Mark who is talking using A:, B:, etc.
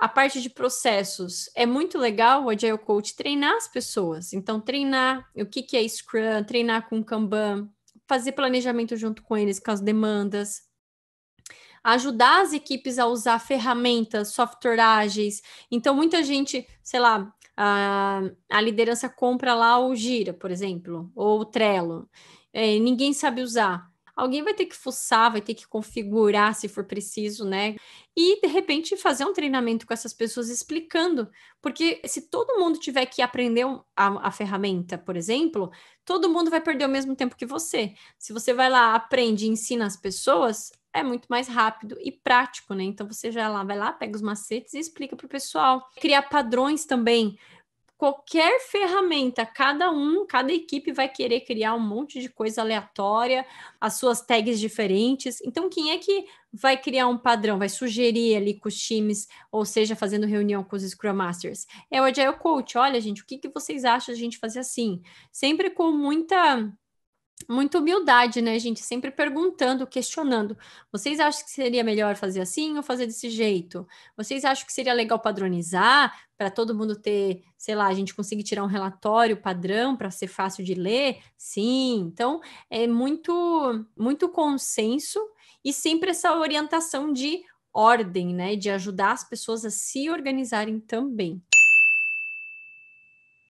A: a parte de processos é muito legal o Agile Coach treinar as pessoas. Então, treinar o que, que é Scrum, treinar com Kanban, fazer planejamento junto com eles, com as demandas, ajudar as equipes a usar ferramentas, software ágeis. Então, muita gente, sei lá, a, a liderança compra lá o Gira, por exemplo, ou o Trello. É, ninguém sabe usar. Alguém vai ter que fuçar, vai ter que configurar se for preciso, né? E de repente fazer um treinamento com essas pessoas explicando, porque se todo mundo tiver que aprender a, a ferramenta, por exemplo, todo mundo vai perder o mesmo tempo que você. Se você vai lá, aprende e ensina as pessoas, é muito mais rápido e prático, né? Então você já lá vai lá, pega os macetes e explica para o pessoal. Criar padrões também, qualquer ferramenta, cada um, cada equipe vai querer criar um monte de coisa aleatória, as suas tags diferentes. Então, quem é que vai criar um padrão, vai sugerir ali com os times, ou seja, fazendo reunião com os Scrum Masters? É o Agile Coach. Olha, gente, o que, que vocês acham de a gente fazer assim? Sempre com muita muita humildade, né, gente? Sempre perguntando, questionando. Vocês acham que seria melhor fazer assim ou fazer desse jeito? Vocês acham que seria legal padronizar para todo mundo ter, sei lá, a gente conseguir tirar um relatório padrão para ser fácil de ler? Sim. Então, é muito muito consenso e sempre essa orientação de ordem, né, de ajudar as pessoas a se organizarem também.